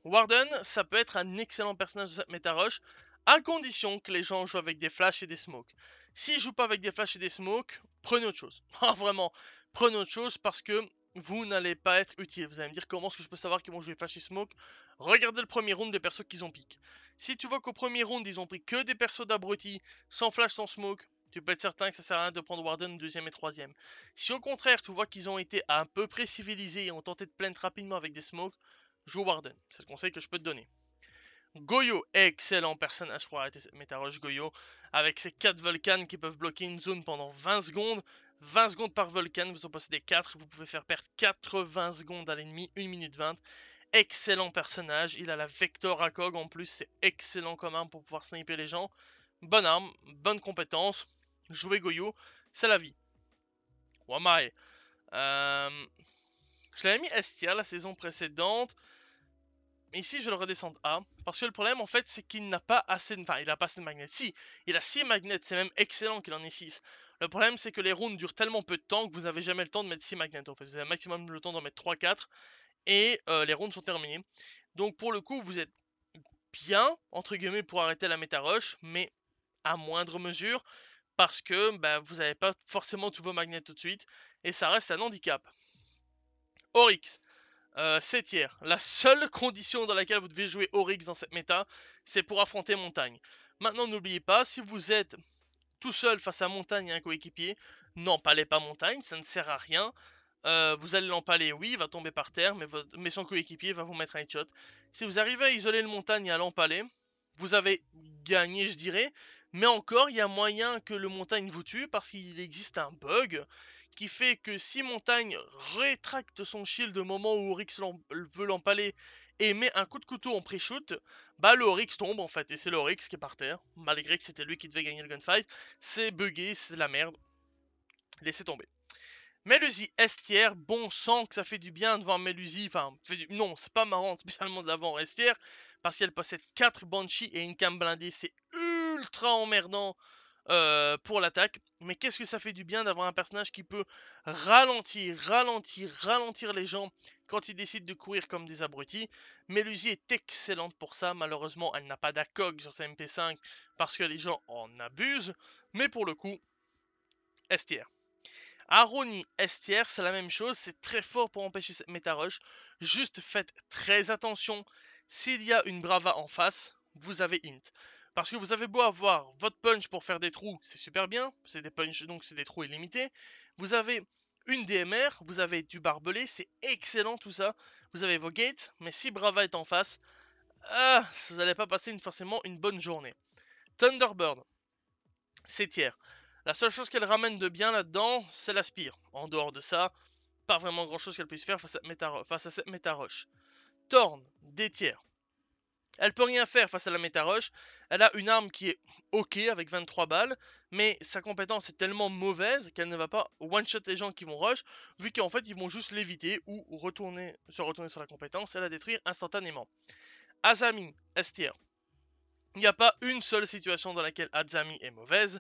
Warden, ça peut être un excellent personnage de cette méta rush, à condition que les gens jouent avec des flashs et des smokes. S'ils jouent pas avec des flashs et des smokes, prenez autre chose. vraiment, prenez autre chose parce que vous n'allez pas être utile. Vous allez me dire comment est-ce que je peux savoir qu'ils vont jouer et Smoke Regardez le premier round des persos qu'ils ont piqué. Si tu vois qu'au premier round ils ont pris que des persos d'abrutis, sans flash, sans smoke, tu peux être certain que ça sert à rien de prendre Warden deuxième et troisième. Si au contraire tu vois qu'ils ont été à un peu près civilisés et ont tenté de plaindre rapidement avec des smokes, joue Warden. C'est le conseil que je peux te donner. Goyo, excellent personnage à arrêter cette Goyo, avec ses 4 volcans qui peuvent bloquer une zone pendant 20 secondes, 20 secondes par Volcan, vous en possédez 4, vous pouvez faire perdre 80 secondes à l'ennemi, 1 minute 20. Excellent personnage, il a la Vector à cog en plus, c'est excellent comme arme pour pouvoir sniper les gens. Bonne arme, bonne compétence, jouer Goyo, c'est la vie. Wamai. Euh, je l'avais mis Estia la saison précédente ici, je vais le redescendre à, parce que le problème, en fait, c'est qu'il n'a pas assez de... Enfin, il a pas assez de magnets. Si, il a 6 magnets, c'est même excellent qu'il en ait 6. Le problème, c'est que les rounds durent tellement peu de temps que vous n'avez jamais le temps de mettre 6 magnets, en fait. Vous avez maximum le temps d'en mettre 3-4, et euh, les rounds sont terminés. Donc, pour le coup, vous êtes bien, entre guillemets, pour arrêter la méta rush, mais à moindre mesure, parce que bah, vous n'avez pas forcément tous vos magnets tout de suite, et ça reste un handicap. Oryx c'est euh, tiers. La seule condition dans laquelle vous devez jouer Oryx dans cette méta, c'est pour affronter Montagne. Maintenant, n'oubliez pas, si vous êtes tout seul face à Montagne et un coéquipier, n'empalez pas Montagne, ça ne sert à rien. Euh, vous allez l'empaler, oui, il va tomber par terre, mais, mais son coéquipier va vous mettre un headshot. Si vous arrivez à isoler le Montagne et à l'empaler, vous avez gagné, je dirais. Mais encore, il y a moyen que le Montagne vous tue parce qu'il existe un bug qui fait que si Montagne rétracte son shield au moment où Oryx veut l'empaler et met un coup de couteau en pré-shoot, bah le Rix tombe en fait, et c'est le Rix qui est par terre, malgré que c'était lui qui devait gagner le gunfight, c'est buggé, c'est de la merde, laissez tomber. Melusi Estier, bon sang que ça fait du bien devant Melusi, enfin, non, c'est pas marrant spécialement de l'avant S parce qu'elle possède 4 Banshee et une cam blindée, c'est ultra emmerdant euh, pour l'attaque. Mais qu'est-ce que ça fait du bien d'avoir un personnage qui peut ralentir, ralentir, ralentir les gens quand ils décident de courir comme des abrutis. Melusie est excellente pour ça. Malheureusement, elle n'a pas d'ACOG sur sa MP5 parce que les gens en abusent. Mais pour le coup, STR. Aroni estier c'est la même chose. C'est très fort pour empêcher cette méta-rush. Juste faites très attention. S'il y a une Brava en face, vous avez Int. Parce que vous avez beau avoir votre punch pour faire des trous, c'est super bien, c'est des punches donc c'est des trous illimités. Vous avez une DMR, vous avez du barbelé, c'est excellent tout ça. Vous avez vos gates, mais si Brava est en face, ah, vous n'allez pas passer une, forcément une bonne journée. Thunderbird, c'est tiers. La seule chose qu'elle ramène de bien là-dedans, c'est l'aspire. En dehors de ça, pas vraiment grand-chose qu'elle puisse faire face à, Meta, face à cette Thorn, des tiers. Elle peut rien faire face à la Rush. Elle a une arme qui est ok avec 23 balles, mais sa compétence est tellement mauvaise qu'elle ne va pas one-shot les gens qui vont rush, vu qu'en fait ils vont juste l'éviter ou retourner, se retourner sur la compétence et la détruire instantanément. Azami, STR. Il n'y a pas une seule situation dans laquelle Azami est mauvaise.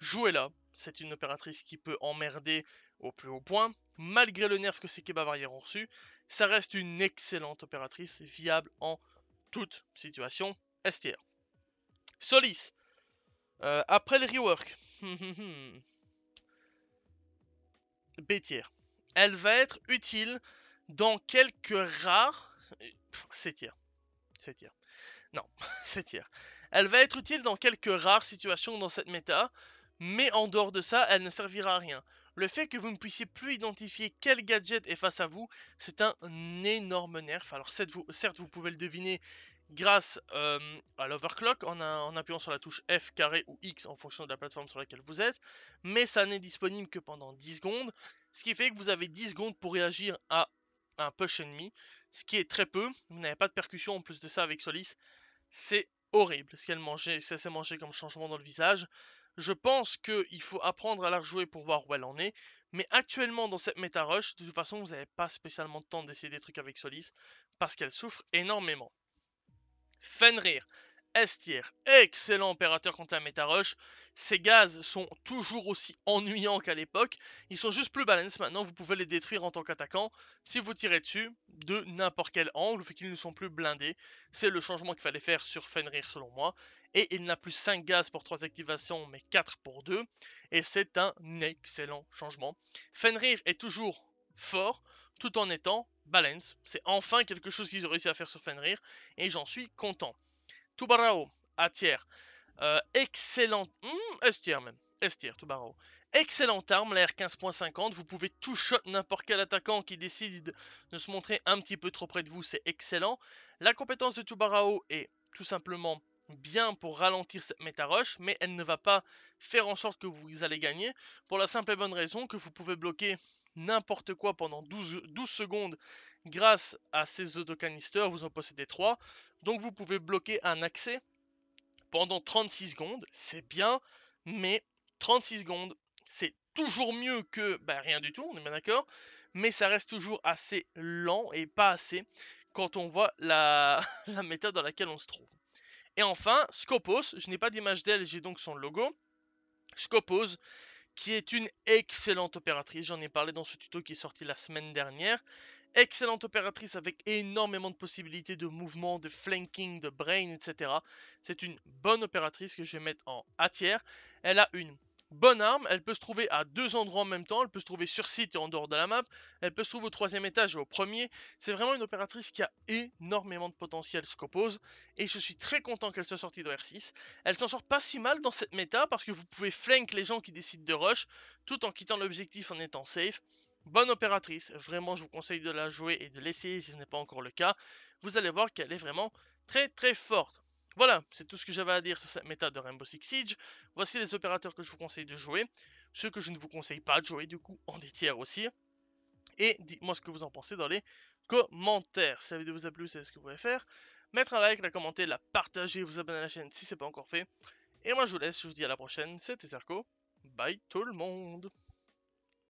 Jouez-la, c'est une opératrice qui peut emmerder au plus haut point, malgré le nerf que ses Bavarières ont reçu. Ça reste une excellente opératrice, viable en toute situation. STR. Solis. Euh, après le rework. Bétière. Elle va être utile dans quelques rares... C'est tiers, Non, c'est Elle va être utile dans quelques rares situations dans cette méta, mais en dehors de ça, elle ne servira à rien. Le fait que vous ne puissiez plus identifier quel gadget est face à vous, c'est un énorme nerf. Alors certes, vous pouvez le deviner grâce euh, à l'overclock en, appuyant sur la touche F carré ou X en fonction de la plateforme sur laquelle vous êtes, mais ça n'est disponible que pendant 10 secondes, ce qui fait que vous avez 10 secondes pour réagir à un push ennemi, ce qui est très peu, vous n'avez pas de percussion en plus de ça avec Solis, c'est horrible ce qu'elle mangeait, ça s'est mangé comme changement dans le visage. Je pense qu'il faut apprendre à la rejouer pour voir où elle en est, mais actuellement dans cette meta rush, de toute façon vous n'avez pas spécialement de temps d'essayer des trucs avec Solis, parce qu'elle souffre énormément. Fenrir. s excellent opérateur contre un Metarush. Ces gaz sont toujours aussi ennuyants qu'à l'époque. Ils sont juste plus balanced maintenant. Vous pouvez les détruire en tant qu'attaquant si vous tirez dessus de n'importe quel angle, fait qu'ils ne sont plus blindés. C'est le changement qu'il fallait faire sur Fenrir selon moi. Et il n'a plus 5 gaz pour 3 activations, mais 4 pour 2. Et c'est un excellent changement. Fenrir est toujours fort, tout en étant balance. C'est enfin quelque chose qu'ils ont réussi à faire sur Fenrir, et j'en suis content. Tubarao, à tiers. Euh, excellente... Hmm, Estier même. Excellente arme, la R15.50, vous pouvez tout shot n'importe quel attaquant qui décide de se montrer un petit peu trop près de vous, c'est excellent. La compétence de Tubarao est tout simplement bien pour ralentir cette méta rush, mais elle ne va pas faire en sorte que vous allez gagner, pour la simple et bonne raison que vous pouvez bloquer n'importe quoi pendant 12, secondes grâce à ces autocanisters. Vous en possédez 3. Donc vous pouvez bloquer un accès pendant 36 secondes. C'est bien, mais 36 secondes, c'est toujours mieux que ben, rien du tout, on est bien d'accord. Mais ça reste toujours assez lent et pas assez quand on voit la, la méthode dans laquelle on se trouve. Et enfin, Scopos, je n'ai pas d'image d'elle, j'ai donc son logo. Scopos qui est une excellente opératrice. J'en ai parlé dans ce tuto qui est sorti la semaine dernière. Excellente opératrice avec énormément de possibilités de mouvement, de flanking, de brain, etc. C'est une bonne opératrice que je vais mettre en A tiers. Elle a une bonne arme, elle peut se trouver à deux endroits en même temps, elle peut se trouver sur site et en dehors de la map, elle peut se trouver au troisième étage et au premier. C'est vraiment une opératrice qui a énormément de potentiel ce qu'oppose et je suis très content qu'elle soit sortie de R6. Elle s'en sort pas si mal dans cette méta, parce que vous pouvez flank les gens qui décident de rush, tout en quittant l'objectif en étant safe. Bonne opératrice, vraiment je vous conseille de la jouer et de l'essayer si ce n'est pas encore le cas. Vous allez voir qu'elle est vraiment très très forte. Voilà, c'est tout ce que j'avais à dire sur cette méta de Rainbow Six Siege. Voici les opérateurs que je vous conseille de jouer, ceux que je ne vous conseille pas de jouer du coup en des tiers aussi. Et dites-moi ce que vous en pensez dans les commentaires. Si la vidéo vous a plu, c'est ce que vous pouvez faire. Mettre un like, la commenter, la partager, vous abonner à la chaîne si ce n'est pas encore fait. Et moi je vous laisse, je vous dis à la prochaine, c'était Zerko, Bye tout le monde